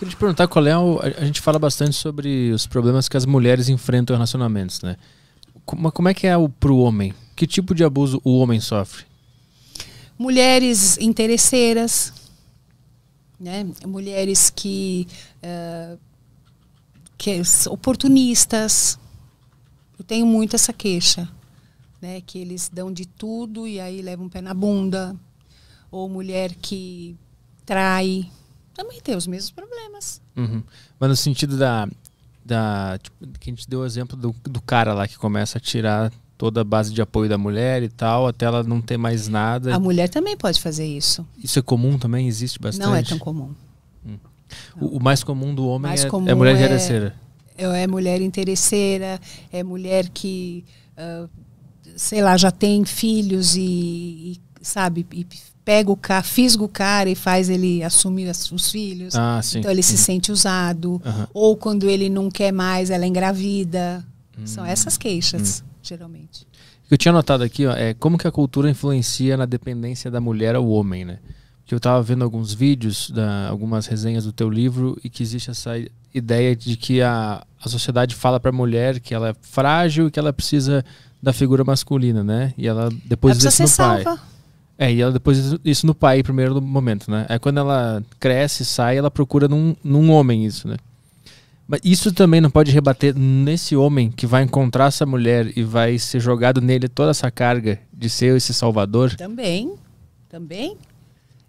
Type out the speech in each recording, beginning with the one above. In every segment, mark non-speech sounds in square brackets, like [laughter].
Queria te perguntar qual é o, a, gente fala bastante sobre os problemas que as mulheres enfrentam em relacionamentos, né? Como, como é que é o pro homem? Que tipo de abuso o homem sofre? Mulheres interesseiras, né? Mulheres que, uh, que é oportunistas. Eu tenho muito essa queixa, né? Que eles dão de tudo e aí levam o pé na bunda. Ou mulher que trai, também tem os mesmos problemas. Uhum. Mas no sentido da. da tipo, que a gente deu o exemplo do, do cara lá que começa a tirar toda a base de apoio da mulher e tal, até ela não ter mais nada. A mulher também pode fazer isso. Isso é comum também? Existe bastante? Não é tão comum. Hum. O, o, mais comum do homem é, comum é, mulher é, interesseira. É, é mulher interesseira, é mulher que, uh, sei lá, já tem filhos e, e sabe, e pega o cara, fisga o cara e faz ele assumir os filhos. Ah, então ele se uhum. sente usado. Uhum. Ou quando ele não quer mais, ela é engravida. Hum. São essas queixas, hum. geralmente. Eu tinha notado aqui, ó, é como que a cultura influencia na dependência da mulher ao homem, né? Porque eu estava vendo alguns vídeos, da, algumas resenhas do teu livro e que existe essa ideia de que a, a sociedade fala para a mulher que ela é frágil e que ela precisa da figura masculina, né? E ela depois ela precisa ser salva. Pai. É, e ela depois isso no pai, primeiro momento, né? é quando ela cresce, sai, ela procura num, num homem isso, né? Mas isso também não pode rebater nesse homem que vai encontrar essa mulher e vai ser jogado nele toda essa carga de ser esse salvador? Também, também.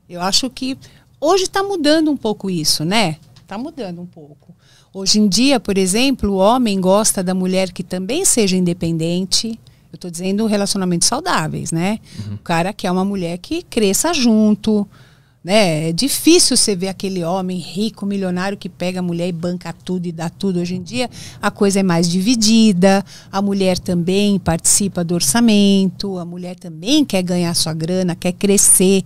Eu acho que hoje está mudando um pouco isso, né? Está mudando um pouco. Hoje em dia, por exemplo, o homem gosta da mulher que também seja independente, eu estou dizendo relacionamentos saudáveis, né? Uhum. O cara quer uma mulher que cresça junto, né? É difícil você ver aquele homem rico, milionário, que pega a mulher e banca tudo e dá tudo. Hoje em dia a coisa é mais dividida, a mulher também participa do orçamento, a mulher também quer ganhar sua grana, quer crescer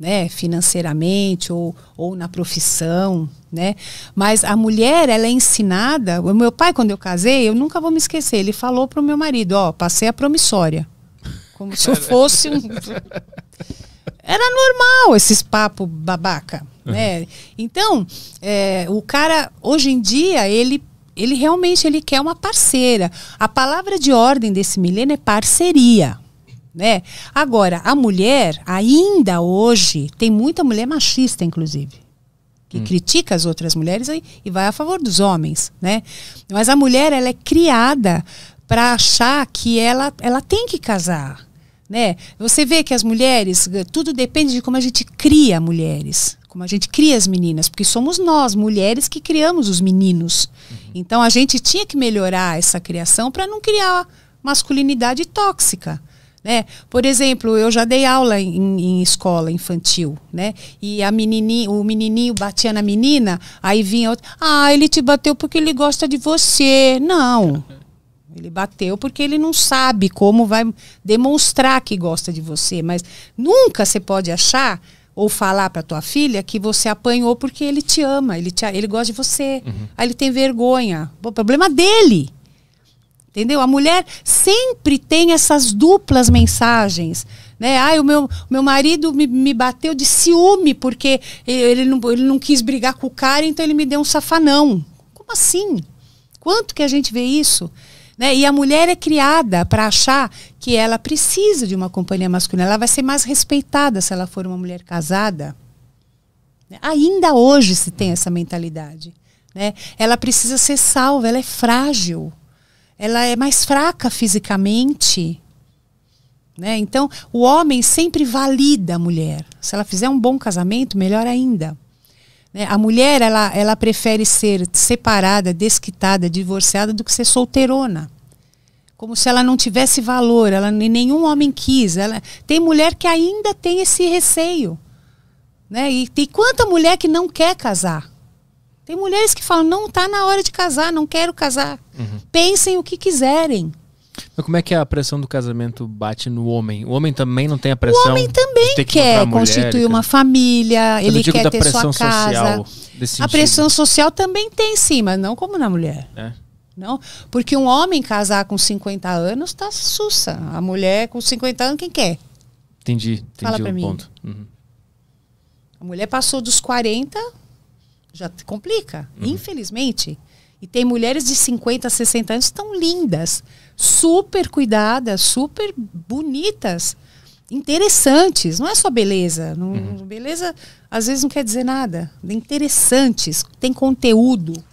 né, financeiramente ou, ou na profissão, né? Mas a mulher, ela é ensinada. O meu pai, quando eu casei, eu nunca vou me esquecer. Ele falou pro meu marido: ó, passei a promissória, como se eu [laughs] fosse um. Era normal esses papos babaca, né? Uhum. Então, é, o cara hoje em dia ele ele realmente ele quer uma parceira. A palavra de ordem desse milênio é parceria né? Agora, a mulher, ainda hoje, tem muita mulher machista, inclusive. Que hum. critica as outras mulheres e, e vai a favor dos homens, né? Mas a mulher, ela é criada para achar que ela, ela tem que casar, né? Você vê que as mulheres, eh, tudo depende de como a gente cria mulheres, como a gente cria as meninas, porque somos nós, mulheres, que criamos os meninos. Uhum. Então a gente tinha que melhorar essa criação para não criar masculinidade tóxica. Né? Por exemplo, eu já dei aula em, em, escola infantil, né? E a menininho o menininho batia na menina, aí vinha outro, ah, ele te bateu porque ele gosta de você. Não. Ele bateu porque ele não sabe como vai demonstrar que gosta de você, mas nunca você pode achar ou falar para tua filha que você apanhou porque ele te ama, ele te, ele gosta de você. Uhum. Aí ele tem vergonha. O problema dele. Entendeu? A mulher sempre tem essas duplas mensagens. Né? Ai, o meu, meu marido me, me bateu de ciúme porque ele não, ele não quis brigar com o cara, então ele me deu um safanão. Como assim? Quanto que a gente vê isso? Né? E a mulher é criada para achar que ela precisa de uma companhia masculina. Ela vai ser mais respeitada se ela for uma mulher casada. Né? Ainda hoje se tem essa mentalidade. Né? Ela precisa ser salva, ela é frágil ela é mais fraca fisicamente. Né? Então, o homem sempre valida a mulher. Se ela fizer um bom casamento, melhor ainda. Né? A mulher, ela, ela prefere ser separada, desquitada, divorciada do que ser solteirona. Como se ela não tivesse valor, ela nenhum homem quis. Ela, tem mulher que ainda tem esse receio. Né? E tem quanta mulher que não quer casar? Tem mulheres que falam, não tá na hora de casar, não quero casar. Uhum. Pensem o que quiserem. Mas como é que a pressão do casamento bate no homem? O homem também não tem a pressão. O homem também que quer mulher, constituir uma família, ele quer ter sua casa. a pressão social também tem sim, mas não como na mulher. É. Não, porque um homem casar com 50 anos tá sussa. A mulher com 50 anos quem quer? Entendi, entendi Fala pra o mim. ponto. Uhum. A mulher passou dos 40, já complica, uhum. infelizmente. E tem mulheres de 50, 60 anos tão lindas, super cuidadas, super bonitas, interessantes. Não é só beleza. Não, uhum. Beleza às vezes não quer dizer nada. Interessantes, tem conteúdo.